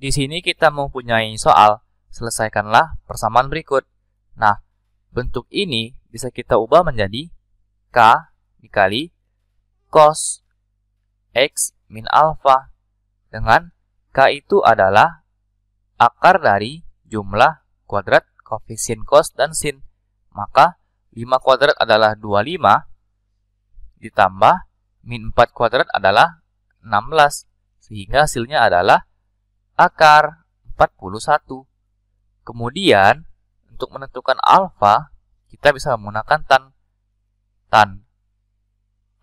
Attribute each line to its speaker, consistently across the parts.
Speaker 1: Di sini kita mempunyai soal, selesaikanlah persamaan berikut. Nah, bentuk ini bisa kita ubah menjadi K dikali cos X min alpha dengan K itu adalah akar dari jumlah kuadrat koefisien cos dan sin. Maka 5 kuadrat adalah 25 ditambah min 4 kuadrat adalah 16 sehingga hasilnya adalah akar 41. Kemudian, untuk menentukan alfa, kita bisa menggunakan tan. Tan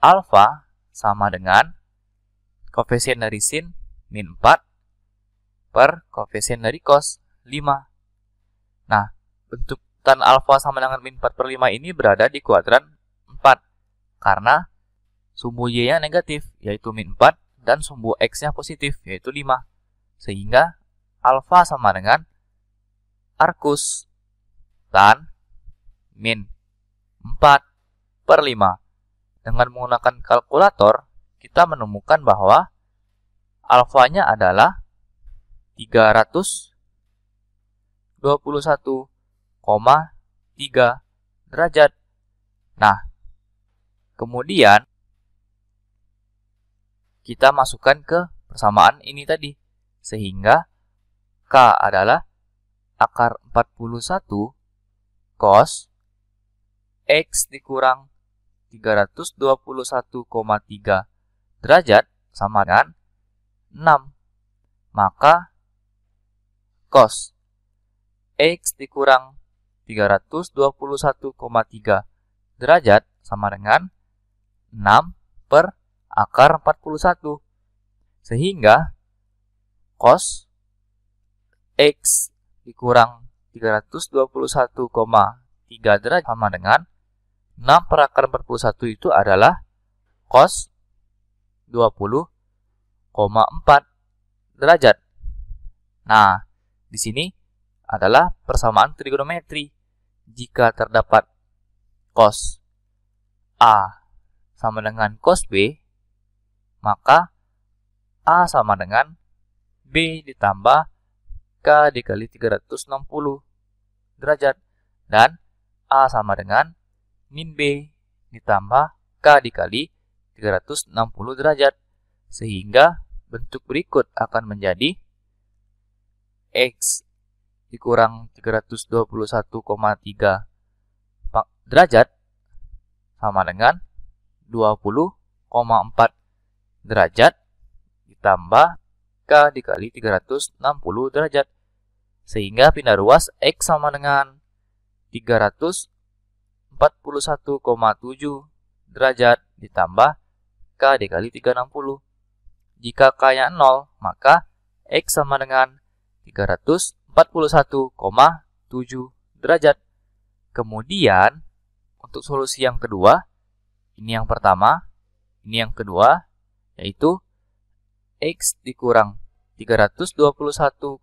Speaker 1: alfa sama dengan koefisien dari sin min 4 per koefisien dari cos 5. Nah, bentuk tan alfa sama dengan min 4 per 5 ini berada di kuadran 4 karena sumbu y-nya negatif, yaitu min 4, dan sumbu x-nya positif, yaitu 5. Sehingga alfa sama dengan arkus tan min 4 per 5. Dengan menggunakan kalkulator, kita menemukan bahwa alfanya adalah 321,3 derajat. Nah, kemudian kita masukkan ke
Speaker 2: persamaan ini tadi.
Speaker 1: Sehingga K adalah akar 41 cos X dikurang
Speaker 2: 321,3
Speaker 1: derajat sama dengan 6. Maka cos X dikurang 321,3 derajat sama dengan 6 per akar 41. Sehingga cos X dikurang 321,3 derajat sama dengan 6 per akar 41 itu adalah cos 20,4 derajat. Nah, di sini adalah persamaan trigonometri. Jika terdapat cos A sama dengan cos B, maka A sama dengan B ditambah K dikali 360 derajat. Dan A sama dengan min B ditambah K dikali 360 derajat. Sehingga bentuk berikut akan menjadi X dikurang 321,3 derajat sama dengan 20,4 derajat ditambah K dikali 360 derajat. Sehingga pindah ruas X sama dengan 341,7 derajat ditambah K dikali 360. Jika K-nya 0, maka X sama dengan 341,7 derajat. Kemudian, untuk solusi yang kedua, ini yang pertama, ini yang kedua, yaitu X dikurang 321,3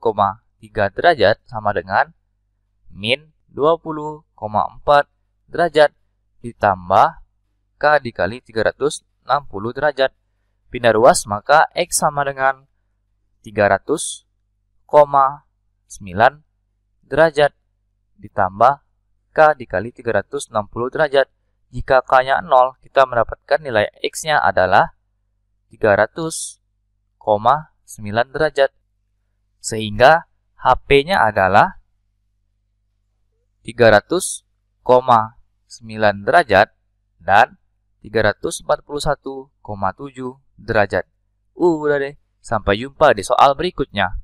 Speaker 1: derajat sama dengan min 20,4 derajat ditambah K dikali 360 derajat. Pindah ruas maka X sama dengan 300,9 derajat ditambah K dikali 360 derajat. Jika K-nya 0, kita mendapatkan nilai X-nya adalah 300 derajat. Sehingga HP-nya adalah 300,9 derajat dan 341,7 derajat. Uh, udah deh, sampai jumpa di soal berikutnya.